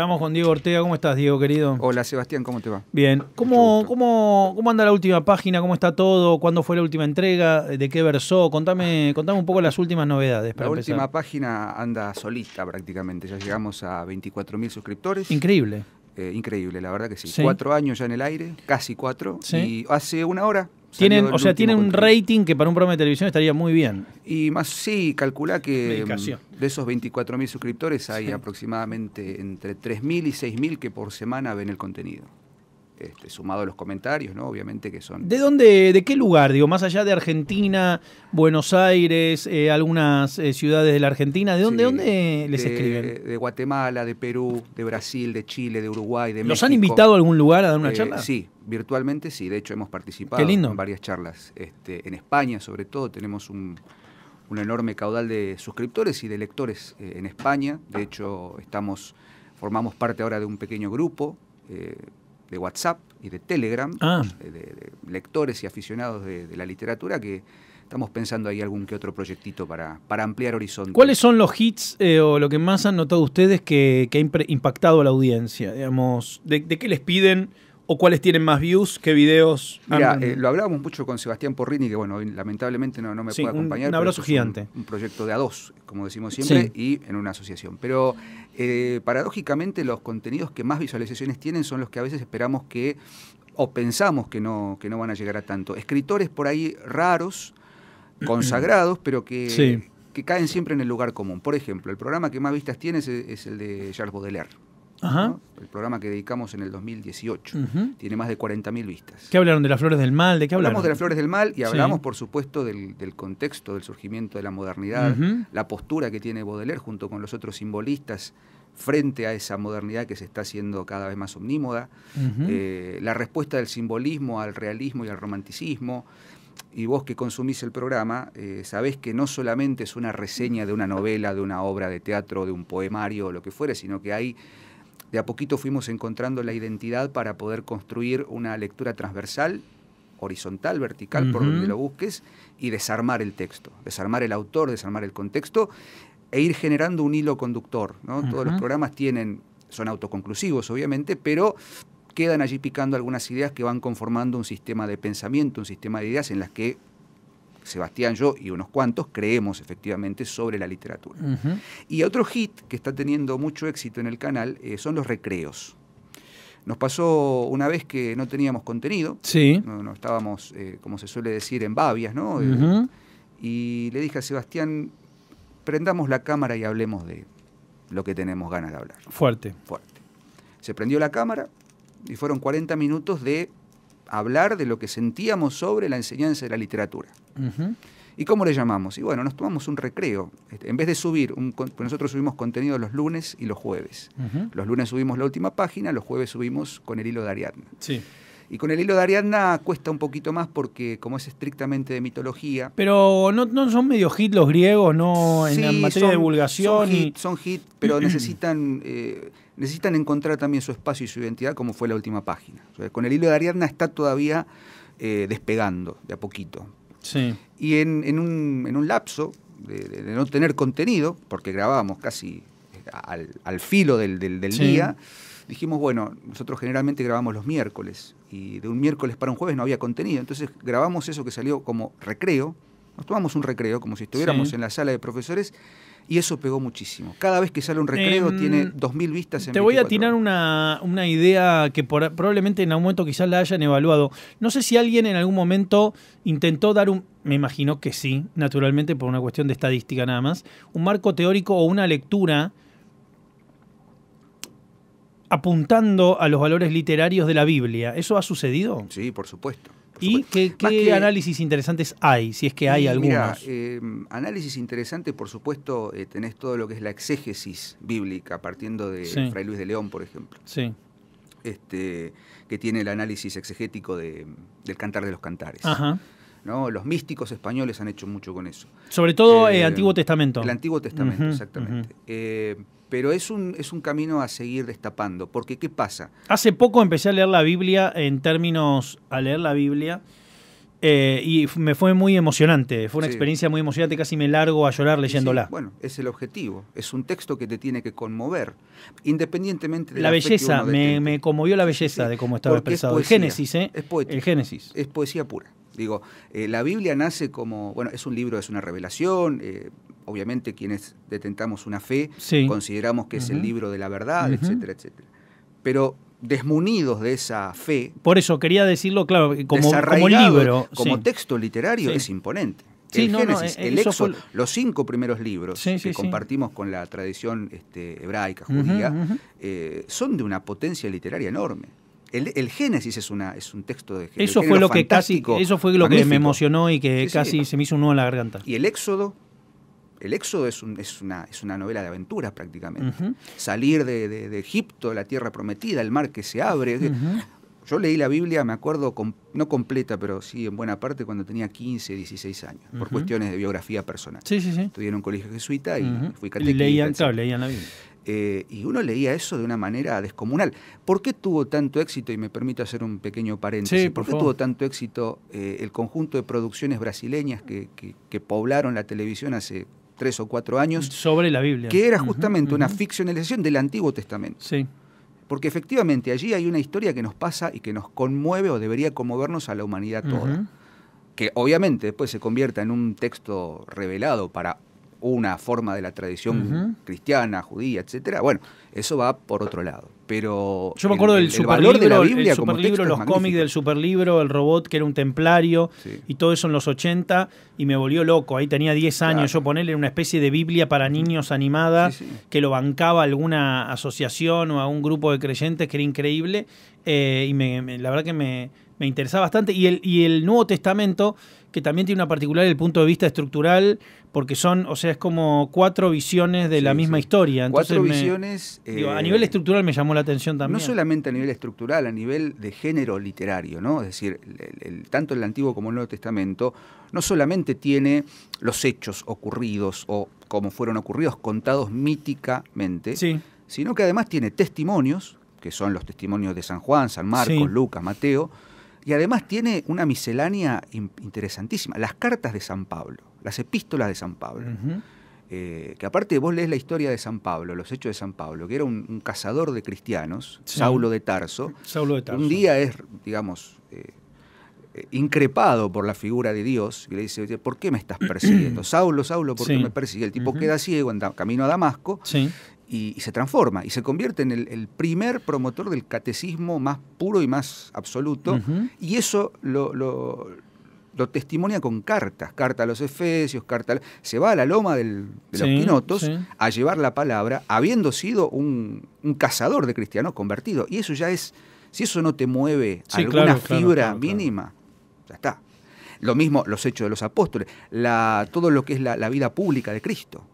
Estamos con Diego Ortega. ¿Cómo estás, Diego, querido? Hola, Sebastián, ¿cómo te va? Bien. ¿Cómo, cómo, cómo anda la última página? ¿Cómo está todo? ¿Cuándo fue la última entrega? ¿De qué versó? Contame, contame un poco las últimas novedades. Para la última página anda solista prácticamente. Ya llegamos a 24.000 suscriptores. Increíble. Eh, increíble, la verdad que sí. Cuatro años ya en el aire, casi cuatro. Sí. Y hace una hora o sea, tienen un rating que para un programa de televisión estaría muy bien. Y más, sí, calcula que mm, de esos 24.000 suscriptores hay aproximadamente entre 3.000 y 6.000 que por semana ven el contenido. Este, sumado a los comentarios, ¿no? Obviamente que son. ¿De dónde, de qué lugar? Digo, más allá de Argentina, Buenos Aires, eh, algunas eh, ciudades de la Argentina, ¿de dónde, les escriben? De Guatemala, de Perú, de Brasil, de Chile, de Uruguay, de ¿Los han invitado a algún lugar a dar una eh, charla? Sí, virtualmente sí. De hecho, hemos participado en varias charlas. Este, en España, sobre todo, tenemos un, enorme caudal de suscriptores y de lectores en España. De hecho, estamos formamos parte ahora de un pequeño grupo de WhatsApp y de Telegram, ah. eh, de, lectores y aficionados de, la literatura que, estamos pensando ahí algún que otro proyectito para, para ampliar horizontes. ¿Cuáles son los hits eh, o lo que más han notado ustedes que, que ha impactado a la audiencia? Digamos, de qué les piden? o cuáles tienen más views? ¿Qué videos? Ah, Mira, eh, lo hablábamos mucho con Sebastián Porrini, que bueno, lamentablemente no, me puede acompañar. Un, abrazo gigante. Un, proyecto de a dos, como decimos siempre, y en una asociación. Pero eh, paradójicamente los contenidos que más visualizaciones tienen son los que a veces esperamos que o pensamos que no, que no van a llegar a tanto. Escritores por ahí raros, consagrados, pero que, que caen siempre en el lugar común. Por ejemplo, el programa que más vistas tiene es el de Charles Baudelaire el programa que dedicamos en el 2018. Tiene más de 40.000 vistas. ¿Qué hablaron de las flores del mal? ¿De qué Hablamos de las flores del mal y hablamos, por supuesto, del, contexto del surgimiento de la modernidad, la postura que tiene Baudelaire junto con los otros simbolistas frente a esa modernidad que se está haciendo cada vez más omnímoda, eh, la respuesta del simbolismo al realismo y al romanticismo. Y vos que consumís el programa, eh, sabés que no solamente es una reseña de una novela, de una obra de teatro, de un poemario o lo que fuere, sino que hay de a poquito fuimos encontrando la identidad para poder construir una lectura transversal, horizontal, vertical, por donde lo busques, y desarmar el texto, desarmar el autor, desarmar el contexto, e ir generando un hilo conductor. ¿no? Todos los programas tienen, son autoconclusivos, obviamente, pero quedan allí picando algunas ideas que van conformando un sistema de pensamiento, un sistema de ideas en las que Sebastián, yo y unos cuantos creemos efectivamente sobre la literatura. Y otro hit que está teniendo mucho éxito en el canal eh, son los recreos. Nos pasó una vez que no teníamos contenido, no, estábamos, eh, como se suele decir, en babias, ¿no? Eh, y le dije a Sebastián, prendamos la cámara y hablemos de lo que tenemos ganas de hablar. Fuerte. Fuerte. Se prendió la cámara y fueron 40 minutos de hablar de lo que sentíamos sobre la enseñanza de la literatura. ¿Y cómo le llamamos? Y bueno, nos tomamos un recreo. Este, en vez de subir, pues nosotros subimos contenido los lunes y los jueves. Los lunes subimos la última página, los jueves subimos con el hilo de Ariadna. Y con el hilo de Ariadna cuesta un poquito más porque como es estrictamente de mitología. Pero no, son medio hit los griegos, no en materia de divulgación. Son, hit, pero necesitan, eh, necesitan encontrar también su espacio y su identidad como fue la última página. con el hilo de Ariadna está todavía eh, despegando de a poquito, y en, un, en un lapso de, no tener contenido, porque grabábamos casi eh, al, filo del, día, dijimos, bueno, nosotros generalmente grabamos los miércoles y de un miércoles para un jueves no había contenido, entonces grabamos eso que salió como recreo, nos tomamos un recreo como si estuviéramos en la sala de profesores y eso pegó muchísimo. Cada vez que sale un recreo em, tiene 2.000 vistas en Te voy a tirar una, idea que probablemente en algún momento quizás la hayan evaluado. No sé si alguien en algún momento intentó dar un, me imagino que sí, naturalmente por una cuestión de estadística nada más, un marco teórico o una lectura apuntando a los valores literarios de la Biblia. ¿Eso ha sucedido? Sí, por supuesto. ¿Y qué, análisis interesantes hay, si es que hay algunos? Eh, análisis interesante, por supuesto, eh, tenés todo lo que es la exégesis bíblica, partiendo de Fray Luis de León, por ejemplo. Sí. Este, que tiene el análisis exegético del Cantar de los Cantares. Ajá. ¿no? Los místicos españoles han hecho mucho con eso. Sobre todo el eh, Antiguo Testamento. El Antiguo Testamento, exactamente pero es un, es un camino a seguir destapando, porque ¿qué pasa? Hace poco empecé a leer la Biblia en términos, a leer la Biblia, eh, y me fue muy emocionante, fue una experiencia muy emocionante, casi me largo a llorar leyéndola. bueno, es el objetivo, es un texto que te tiene que conmover, independientemente de la, la belleza. Me, conmovió la belleza de cómo estaba expresado. Es poesía, el Génesis, ¿eh? Es el Génesis. Es poesía pura. Digo, eh, la Biblia nace como, bueno, es un libro, es una revelación, eh, obviamente quienes detentamos una fe, consideramos que es el libro de la verdad, etcétera, etcétera. Pero desmunidos de esa fe. Por eso quería decirlo, claro, como, libro. Como texto literario es imponente. Sí, el Génesis, eh, el Éxodo, los cinco primeros libros que compartimos con la tradición este, hebraica, judía, eh, son de una potencia literaria enorme. El, Génesis es, una, es un texto de Eso fue lo que eso fue lo que me emocionó y que casi se me hizo un nudo en la garganta. Y el Éxodo, el Éxodo es, una, novela de aventuras prácticamente. Salir de, Egipto, la tierra prometida, el mar que se abre. Yo leí la Biblia, me acuerdo, no completa, pero sí en buena parte cuando tenía 15, 16 años, por cuestiones de biografía personal. Sí, sí, sí. Estudié en un colegio jesuita y fui catequista. Leían, leían la Biblia. Eh, y uno leía eso de una manera descomunal. ¿Por qué tuvo tanto éxito, y me permito hacer un pequeño paréntesis, por, qué tuvo tanto éxito eh, el conjunto de producciones brasileñas que, poblaron la televisión hace tres o cuatro años. Sobre la Biblia. Que era justamente una ficcionalización del Antiguo Testamento. Sí. Porque efectivamente allí hay una historia que nos pasa y que nos conmueve o debería conmovernos a la humanidad toda. Que obviamente después se convierta en un texto revelado para una forma de la tradición cristiana, judía, etcétera, bueno, eso va por otro lado. Pero yo me acuerdo del superlibro, de la Biblia los cómics del superlibro, el robot que era un templario y todo eso en los 80 y me volvió loco. Ahí tenía 10 años, yo ponerle una especie de Biblia para niños animada que lo bancaba alguna asociación o a un grupo de creyentes que era increíble eh, y la verdad que me, me interesaba bastante. Y el, y el Nuevo Testamento que también tiene una particular el punto de vista estructural, porque son, o sea, es como cuatro visiones de la misma historia. cuatro visiones. a eh, nivel estructural me llamó la atención también. No solamente a nivel estructural, a nivel de género literario, ¿no? Es decir, tanto el Antiguo como el Nuevo Testamento no solamente tiene los hechos ocurridos o como fueron ocurridos, contados míticamente, sí. sino que además tiene testimonios, que son los testimonios de San Juan, San Marcos, Lucas, Mateo y además tiene una miscelánea interesantísima, las cartas de San Pablo, las epístolas de San Pablo. Eh, que aparte vos lees la historia de San Pablo, los hechos de San Pablo, que era un, cazador de cristianos, Saulo, de Tarso, Saulo de Tarso. Un día es, digamos, eh, eh, increpado por la figura de Dios, y le dice, ¿por qué me estás persiguiendo? Saulo, Saulo, ¿por qué me persigue? El tipo queda ciego, camino a Damasco, sí y, se transforma y se convierte en el, primer promotor del catecismo más puro y más absoluto. Y eso lo, testimonia con cartas, carta a los Efesios, carta Se va a la loma de los Pinotos a llevar la palabra, habiendo sido un, cazador de cristianos convertido. Y eso ya es, si eso no te mueve alguna fibra mínima, ya está. Lo mismo los hechos de los apóstoles, la, todo lo que es la vida pública de Cristo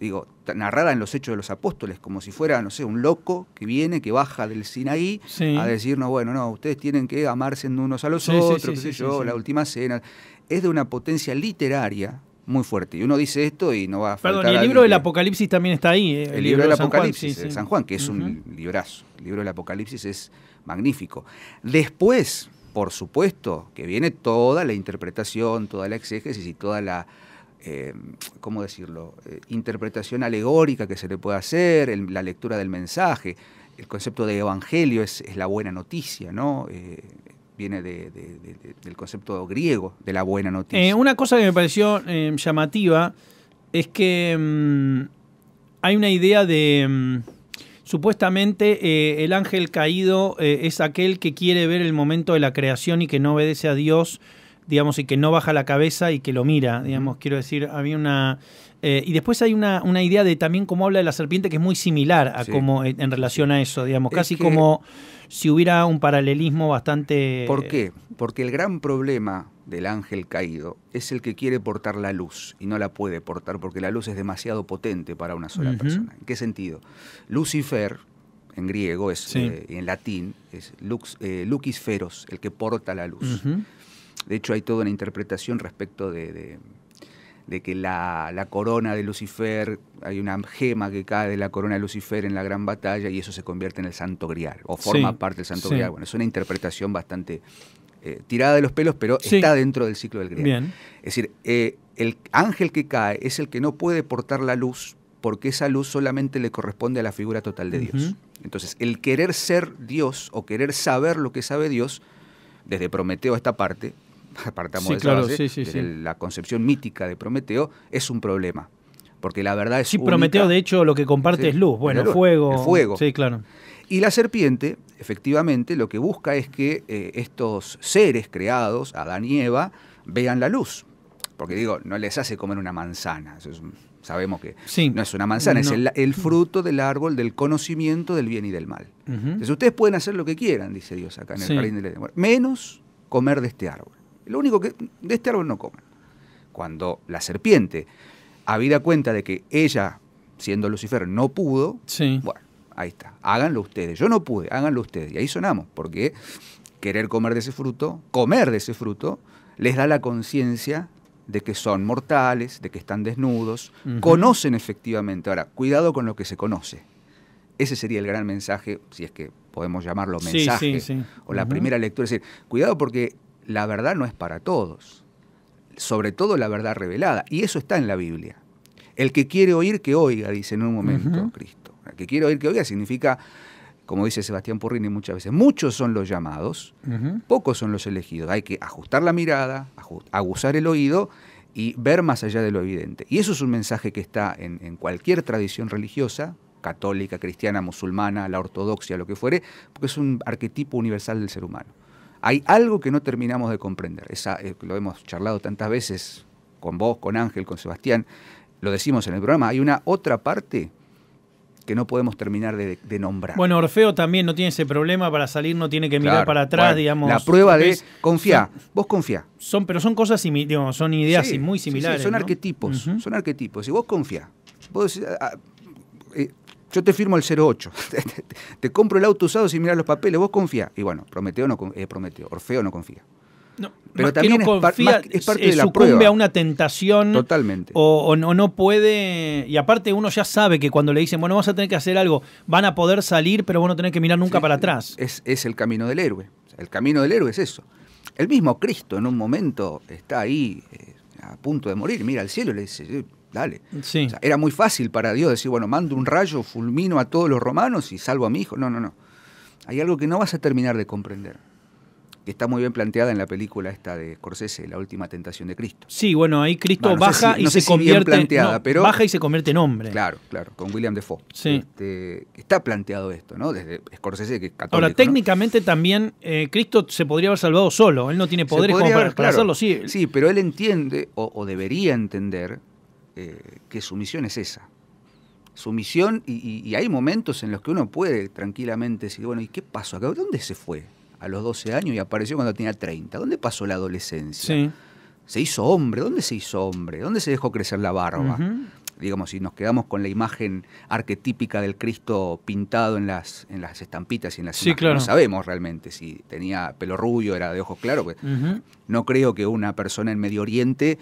digo, narrada en los hechos de los apóstoles, como si fuera, no sé, un loco que viene, que baja del Sinaí a a decirnos, bueno, no, ustedes tienen que amarse unos a los otros, qué sé yo, la última cena. Es de una potencia literaria muy fuerte. Y uno dice esto y no va a Perdón, y el libro del Apocalipsis también está ahí. Eh, el, libro, del Apocalipsis de San Juan, que es un librazo. El libro del Apocalipsis es magnífico. Después, por supuesto, que viene toda la interpretación, toda la exégesis y toda la eh, ¿cómo decirlo?, eh, interpretación alegórica que se le puede hacer, la lectura del mensaje. El concepto de evangelio es, la buena noticia, ¿no? Eh, viene del concepto griego de la buena noticia. una cosa que me pareció llamativa es que mm, hay una idea de... Mm, supuestamente el ángel caído es aquel que quiere ver el momento de la creación y que no obedece a Dios, digamos, y que no baja la cabeza y que lo mira, digamos, quiero decir, había una... Eh, y después hay una, idea de también cómo habla de la serpiente que es muy similar a como eh, en, relación a eso, digamos, casi como si hubiera un paralelismo bastante... ¿Por qué? Porque el gran problema del ángel caído es el que quiere portar la luz y no la puede portar porque la luz es demasiado potente para una sola persona. ¿En qué sentido? Lucifer, en griego es, eh, en latín, es lux, el que porta la luz. De hecho, hay toda una interpretación respecto de, que la, corona de Lucifer, hay una gema que cae de la corona de Lucifer en la gran batalla y eso se convierte en el santo grial, o forma parte del santo grial. Bueno, es una interpretación bastante eh, tirada de los pelos, pero está dentro del ciclo del grial. Es decir, eh, el ángel que cae es el que no puede portar la luz porque esa luz solamente le corresponde a la figura total de Dios. Entonces, el querer ser Dios o querer saber lo que sabe Dios, desde Prometeo a esta parte, apartamos de la concepción mítica de Prometeo, es un problema. Porque la verdad es. Sí, Prometeo, de hecho, lo que comparte es luz, bueno, fuego. fuego. Sí, claro. Y la serpiente, efectivamente, lo que busca es que eh, estos seres creados, Adán y Eva, vean la luz. Porque digo, no les hace comer una manzana. sabemos que no es una manzana, es el, fruto del árbol del conocimiento del bien y del mal. Entonces ustedes pueden hacer lo que quieran, dice Dios acá en el jardín del Edén. Menos comer de este árbol. Lo único que de este árbol no comen. Cuando la serpiente, habida cuenta de que ella, siendo Lucifer, no pudo, bueno, ahí está, háganlo ustedes. Yo no pude, háganlo ustedes. Y ahí sonamos, porque querer comer de ese fruto, comer de ese fruto, les da la conciencia de que son mortales, de que están desnudos, conocen efectivamente. Ahora, cuidado con lo que se conoce. Ese sería el gran mensaje, si es que podemos llamarlo mensaje, o la primera lectura. Es decir, cuidado porque la verdad no es para todos, sobre todo la verdad revelada, y eso está en la Biblia. El que quiere oír, que oiga, dice en un momento Cristo. El que quiere oír, que oiga significa, como dice Sebastián Purrini muchas veces, muchos son los llamados, pocos son los elegidos. Hay que ajustar la mirada, aguzar el oído y ver más allá de lo evidente. Y eso es un mensaje que está en cualquier tradición religiosa, católica, cristiana, musulmana, la ortodoxia, lo que fuere, porque es un arquetipo universal del ser humano. Hay algo que no terminamos de comprender. Eh, lo hemos charlado tantas veces con vos, con Ángel, con Sebastián. Lo decimos en el programa. Hay una otra parte que no podemos terminar de, nombrar. Bueno, Orfeo también no tiene ese problema para salir, no tiene que mirar para atrás, digamos. La prueba de confía, vos confía. Son, pero son cosas digamos, son ideas muy similares. son arquetipos, son arquetipos. Y vos confía. Vos, ah, ah, eh, yo te firmo el 08, te, compro el auto usado sin mirar los papeles, vos confía. Y bueno, Prometeo no eh, Orfeo no confía. No, pero también no confía, es, parte eh, de la sucumbe a una tentación. Totalmente. O, no, puede. Y aparte, uno ya sabe que cuando le dicen, bueno, vamos a tener que hacer algo, van a poder salir, pero vos no tenés que mirar nunca para atrás. Es, el camino del héroe. el camino del héroe es eso. El mismo Cristo en un momento está ahí eh, a punto de morir, mira al cielo y le dice: dale. era muy fácil para Dios decir, bueno, mando un rayo, fulmino a todos los romanos y salvo a mi hijo. No, no, no. Hay algo que no vas a terminar de comprender que está muy bien planteada en la película esta de Scorsese, La última tentación de Cristo. Sí, bueno, ahí Cristo baja y se convierte baja y se convierte en hombre. Claro, claro, con William Defoe. Sí. Este, está planteado esto, ¿no? Desde Scorsese que es católico, Ahora, técnicamente también eh, Cristo se podría haber salvado solo, él no tiene poderes para, hacerlo, sí. Sí, pero él entiende o debería entender eh, que su misión es esa. Su misión, y, hay momentos en los que uno puede tranquilamente decir, bueno, ¿y qué pasó acá? ¿Dónde se fue? A los 12 años y apareció cuando tenía 30. ¿Dónde pasó la adolescencia? se hizo hombre? ¿Dónde se dejó crecer la barba? digamos, si nos quedamos con la imagen arquetípica del Cristo pintado en las, en las estampitas y en las sí, no sabemos realmente si tenía pelo rubio, era de ojos claros. Pues, no creo que una persona en Medio Oriente,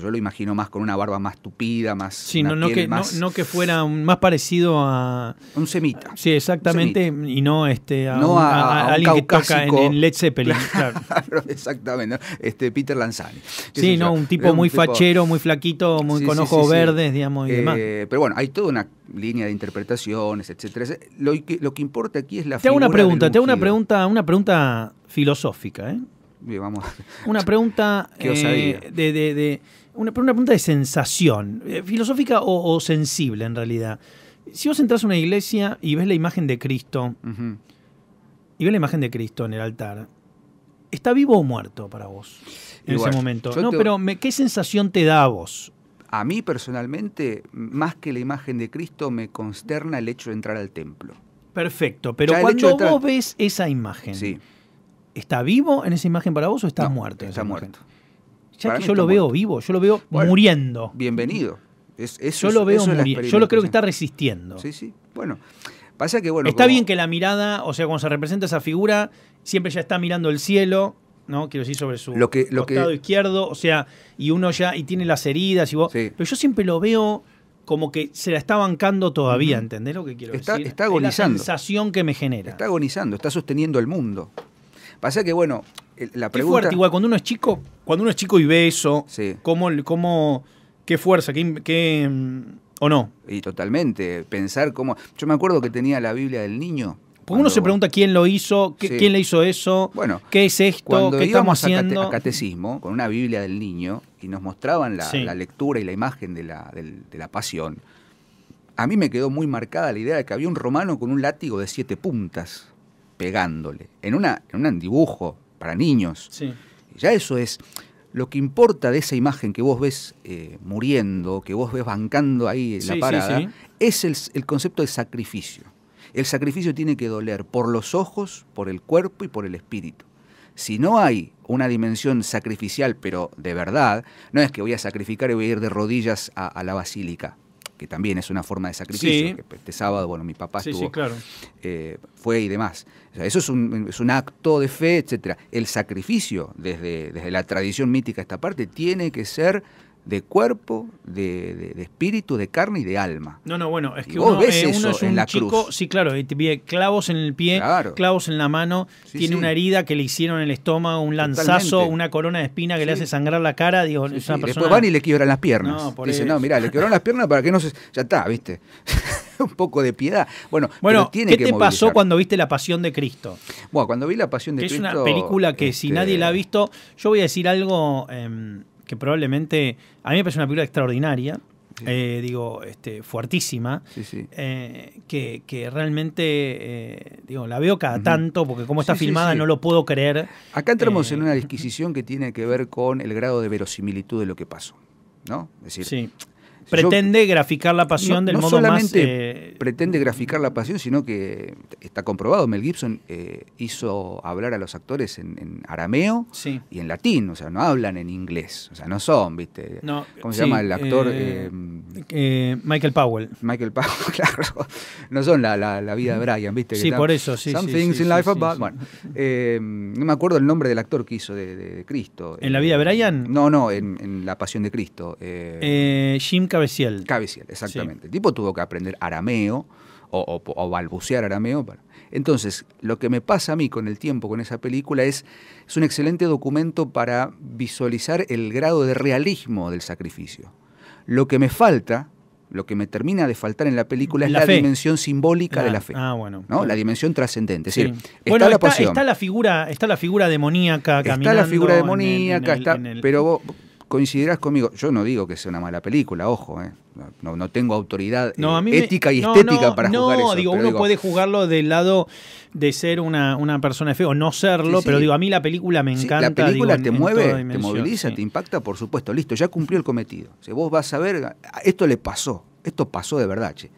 yo, lo imagino más con una barba más tupida, más. Sí, no, que, no, fuera más parecido a. Un semita. Sí, exactamente, y no, este, a, alguien que toca en, Led Zeppelin. exactamente, este, Peter Lanzani. Sí, no, un tipo muy fachero, muy flaquito, muy con ojos verdes, digamos. Eh, pero bueno, hay toda una línea de interpretaciones, etcétera. Lo que, lo que importa aquí es la te hago una pregunta, te hago una pregunta, una pregunta filosófica, ¿eh? vamos. Una pregunta eh, de, una, pregunta de sensación, eh, filosófica o, sensible en realidad. Si vos entras a una iglesia y ves la imagen de Cristo, y ves la imagen de Cristo en el altar, ¿está vivo o muerto para vos en ese momento? No, pero ¿qué sensación te da a vos? A mí personalmente, más que la imagen de Cristo, me consterna el hecho de entrar al templo. Perfecto, pero cuando vos ves esa imagen, ¿está vivo en esa imagen para vos o está muerto? Está muerto. Ya que yo lo veo vivo, yo lo veo muriendo. Bienvenido. Es, eso, yo lo veo muriendo. Yo lo creo que está resistiendo. Sí, sí. Bueno. Pasa que, bueno. Está bien que la mirada, o sea, cuando se representa esa figura, siempre ya está mirando el cielo, ¿no? Quiero decir, sobre su lo costado izquierdo, o sea, y uno ya, y tiene las heridas y vos... Pero yo siempre lo veo como que se la está bancando todavía, ¿entendés lo que quiero decir? Está agonizando. la sensación que me genera. Está agonizando, está sosteniendo el mundo. Pasa que, bueno, la pregunta... Qué fuerte, igual, cuando uno es chico, cuando uno es chico y ve eso, ¿cómo, qué fuerza, qué... Mm, ¿O no? Y totalmente, pensar cómo... Yo me acuerdo que tenía la Biblia del niño, porque uno se pregunta quién lo hizo, quién le hizo eso, qué es esto, cuando qué estamos haciendo. A catecismo con una Biblia del niño y nos mostraban la, lectura y la imagen de la, pasión, a mí me quedó muy marcada la idea de que había un romano con un látigo de siete puntas pegándole en, una, en un dibujo para niños. Ya eso es lo que importa de esa imagen que vos ves eh, muriendo, que vos ves bancando ahí en la parada, es el, concepto de sacrificio. El sacrificio tiene que doler por los ojos, por el cuerpo y por el espíritu. Si no hay una dimensión sacrificial, pero de verdad, no es que voy a sacrificar y voy a ir de rodillas a, la basílica, que también es una forma de sacrificio. este sábado, bueno, mi papá claro. Eh, fue y demás. eso es un, acto de fe, etcétera. El sacrificio, desde, desde la tradición mítica esta parte, tiene que ser de cuerpo, de, espíritu, de carne y de alma. No, no, bueno, es que uno, eh, ves es un en la chico, sí, claro, eh, clavos en el pie, clavos en la mano, tiene una herida que le hicieron en el estómago, un lanzazo, una corona de espina que le hace sangrar la cara, digo, Después van y le quiebran las piernas. dice no, mira le quebraron las piernas para que no se... Ya está, ¿viste? un poco de piedad. Bueno, bueno tiene ¿qué te pasó cuando viste La Pasión de Cristo? Bueno, cuando vi La Pasión de Cristo... Es una película que si nadie la ha este, visto, yo voy a decir algo... Em, que probablemente. A mí me parece una película extraordinaria. Eh, digo, este, fuertísima, eh, que, realmente, eh, digo, la veo cada tanto, porque como está filmada no lo puedo creer. Acá entramos en una disquisición que tiene que ver con el grado de verosimilitud de lo que pasó, ¿no? Es decir, pretende graficar la pasión no, del no solamente eh, pretende graficar la pasión, sino que está comprobado. Mel Gibson eh, hizo hablar a los actores en, arameo y en latín, o sea, no hablan en inglés, o sea, no son, ¿viste? ¿Cómo se llama el actor? Eh, Michael Powell. Michael Powell, claro. No son la, vida de Brian, ¿viste? Sí, por eso, sí. things in life Bueno, no me acuerdo el nombre del actor que hizo de, Cristo. ¿En la vida de Brian? No, no, en, La Pasión de Cristo. Jim Cabeciel. Cabeciel, exactamente. El tipo tuvo que aprender arameo o, balbucear arameo. Entonces, lo que me pasa a mí con el tiempo con esa película es, es un excelente documento para visualizar el grado de realismo del sacrificio. Lo que me falta, lo que me termina de faltar en la película es la dimensión simbólica de la ah, fe. Ah, bueno. ¿no? La dimensión trascendente. Es está la la figura, está la figura demoníaca caminando Está la figura demoníaca, está, pero coincidirás conmigo. Yo no digo que sea una mala película, ojo, eh. no, tengo autoridad eh, ética y estética para jugar eso. No, digo, uno puede jugarlo del lado de ser una, persona fea o no serlo, pero digo, a mí la película me encanta. la película te mueve, te moviliza, te impacta, por supuesto, listo, ya cumplió el cometido. vos vas a ver, esto le pasó, esto pasó de verdad, che.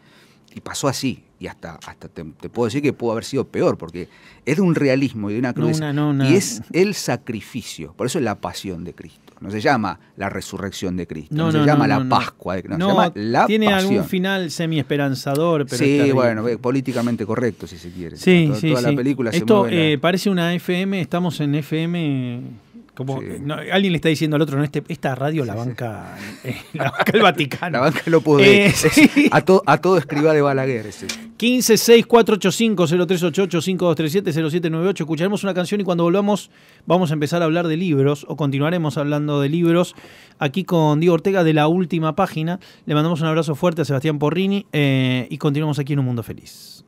Y pasó así, y hasta, hasta te, puedo decir que pudo haber sido peor, porque es de un realismo y de una cruz, y es el sacrificio, por eso es la pasión de Cristo. No se llama la resurrección de Cristo. No, se llama la Pascua. no, se llama la tiene algún final semi-esperanzador. Pero sí, bueno, políticamente correcto, si se quiere. Sí, sí, toda la película Esto se eh, parece una FM, estamos en FM alguien le está diciendo al otro, no, este, esta radio la, banca, eh, el Vaticano. La banca lo puede. Eh, a, todo escriba de Balaguer. Ese. 15 6 4 8 5 Escucharemos una canción y cuando volvamos vamos a empezar a hablar de libros o continuaremos hablando de libros aquí con Diego Ortega de la última página. Le mandamos un abrazo fuerte a Sebastián Porrini eh, y continuamos aquí en Un Mundo Feliz.